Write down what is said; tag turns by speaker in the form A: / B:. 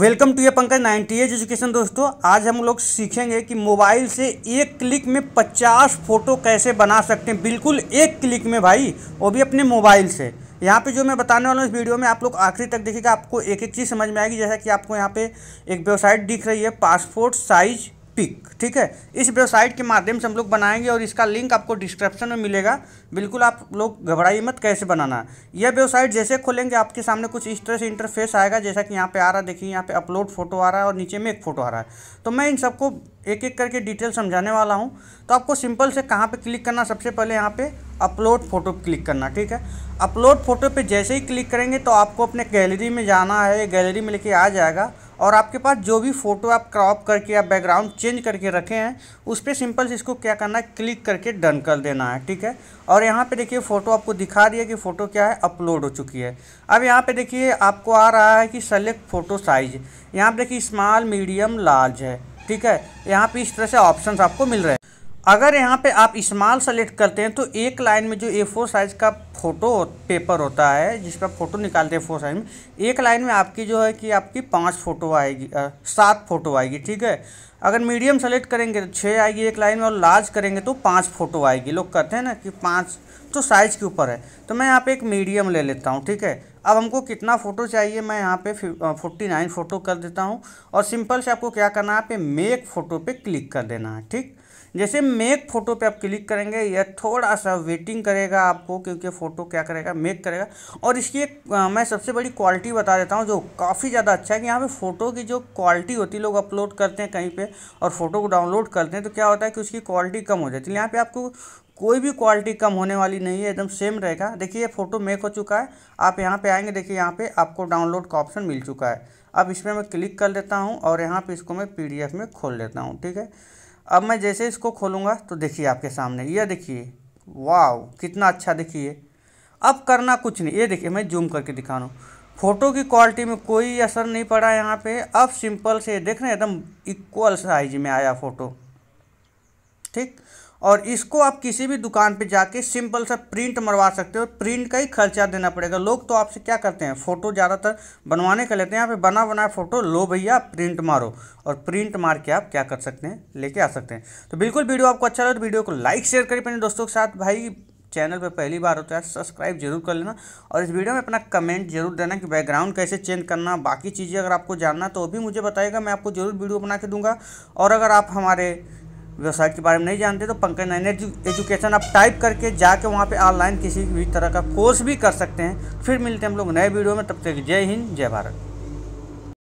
A: welcome to ये Pankaj ninety as education दोस्तों आज हम लोग सीखेंगे कि मोबाइल से एक क्लिक में 50 फ़ोटो कैसे बना सकते हैं बिल्कुल एक क्लिक में भाई वो भी अपने मोबाइल से यहाँ पे जो मैं बताने वाला हूँ इस वीडियो में आप लोग आखिरी तक देखिएगा आपको एक एक चीज़ समझ में आएगी जैसा कि आपको यहाँ पे एक वेबसाइट दिख रही है पासपोर्ट साइज़ पिक ठीक है इस वेबसाइट के माध्यम से हम लोग बनाएंगे और इसका लिंक आपको डिस्क्रिप्शन में मिलेगा बिल्कुल आप लोग घबराइए मत कैसे बनाना यह वेबसाइट जैसे खोलेंगे आपके सामने कुछ इस तरह से इंटरफेस आएगा जैसा कि यहाँ पे आ रहा है देखिए यहाँ पे अपलोड फोटो आ रहा है और नीचे में एक फ़ोटो आ रहा है तो मैं इन सबको एक एक करके डिटेल समझाने वाला हूँ तो आपको सिंपल से कहाँ पर क्लिक करना सबसे पहले यहाँ पर अपलोड फोटो क्लिक करना ठीक है अपलोड फोटो पर जैसे ही क्लिक करेंगे तो आपको अपने गैलरी में जाना है गैलरी में लेके आ जाएगा और आपके पास जो भी फ़ोटो आप क्रॉप करके या बैकग्राउंड चेंज करके रखे हैं उस पर सिंपल से इसको क्या करना है क्लिक करके डन कर देना है ठीक है और यहाँ पे देखिए फ़ोटो आपको दिखा दिया कि फ़ोटो क्या है अपलोड हो चुकी है अब यहाँ पे देखिए आपको आ रहा है कि सेलेक्ट फ़ोटो साइज यहाँ पर देखिए स्मॉल मीडियम लार्ज है ठीक है यहाँ पर इस तरह से ऑप्शन आपको मिल रहे हैं अगर यहाँ पे आप इस्माल सेलेक्ट करते हैं तो एक लाइन में जो ए फोर साइज़ का फ़ोटो पेपर होता है जिसका फ़ोटो निकालते हैं फोर साइज में एक लाइन में आपकी जो है कि आपकी पांच फ़ोटो आएगी सात फ़ोटो आएगी ठीक है अगर मीडियम सेलेक्ट करेंगे तो छः आएगी एक लाइन में और लार्ज करेंगे तो पाँच फ़ोटो आएगी लोग कहते हैं ना कि पाँच तो साइज़ के ऊपर है तो मैं यहाँ पर एक मीडियम ले लेता हूँ ठीक है अब हमको कितना फ़ोटो चाहिए मैं यहाँ पर फोर्टी नाइन फ़ोटो कर देता हूँ और सिंपल से आपको क्या करना है आप मेक फ़ोटो पर क्लिक कर देना है ठीक जैसे मेक फ़ोटो पे आप क्लिक करेंगे यह थोड़ा सा वेटिंग करेगा आपको क्योंकि फ़ोटो क्या करेगा मेक करेगा और इसकी एक मैं सबसे बड़ी क्वालिटी बता देता हूँ जो काफ़ी ज़्यादा अच्छा है कि यहाँ पे फ़ोटो की जो क्वालिटी होती है लोग अपलोड करते हैं कहीं पे और फ़ोटो को डाउनलोड करते हैं तो क्या होता है कि उसकी क्वालिटी कम हो जाती है यहाँ पर आपको कोई भी क्वालिटी कम होने वाली नहीं है एकदम सेम रहेगा देखिए फ़ोटो मेक हो चुका है आप यहाँ पर आएंगे देखिए यहाँ पर आपको डाउनलोड का ऑप्शन मिल चुका है अब इसमें मैं क्लिक कर लेता हूँ और यहाँ पर इसको मैं पी में खोल लेता हूँ ठीक है अब मैं जैसे इसको खोलूँगा तो देखिए आपके सामने ये देखिए वाह कितना अच्छा देखिए अब करना कुछ नहीं ये देखिए मैं जूम करके दिखा रहा हूँ फ़ोटो की क्वालिटी में कोई असर नहीं पड़ा यहाँ पे अब सिंपल से देख रहे हैं एकदम इक्वल साइज में आया फ़ोटो ठीक और इसको आप किसी भी दुकान पे जाके सिंपल सा प्रिंट मरवा सकते हो प्रिंट का ही खर्चा देना पड़ेगा लोग तो आपसे क्या करते हैं फ़ोटो ज़्यादातर बनवाने का लेते हैं यहाँ पे बना बनाया फ़ोटो लो भैया प्रिंट मारो और प्रिंट मार के आप क्या कर सकते हैं लेके आ सकते हैं तो बिल्कुल वीडियो आपको अच्छा लगे तो वीडियो को लाइक शेयर करें अपने दोस्तों के साथ भाई चैनल पर पहली बार होता तो है सब्सक्राइब जरूर कर लेना और इस वीडियो में अपना कमेंट जरूर देना कि बैकग्राउंड कैसे चेंज करना बाकी चीज़ें अगर आपको जानना तो वो भी मुझे बताएगा मैं आपको जरूर वीडियो बना के दूंगा और अगर आप हमारे वेबसाइट के बारे में नहीं जानते तो पंकज नाइन एजुकेशन आप टाइप करके जाके वहाँ पे ऑनलाइन किसी भी तरह का कोर्स भी कर सकते हैं फिर मिलते हैं हम लोग नए वीडियो में तब तक जय हिंद जय भारत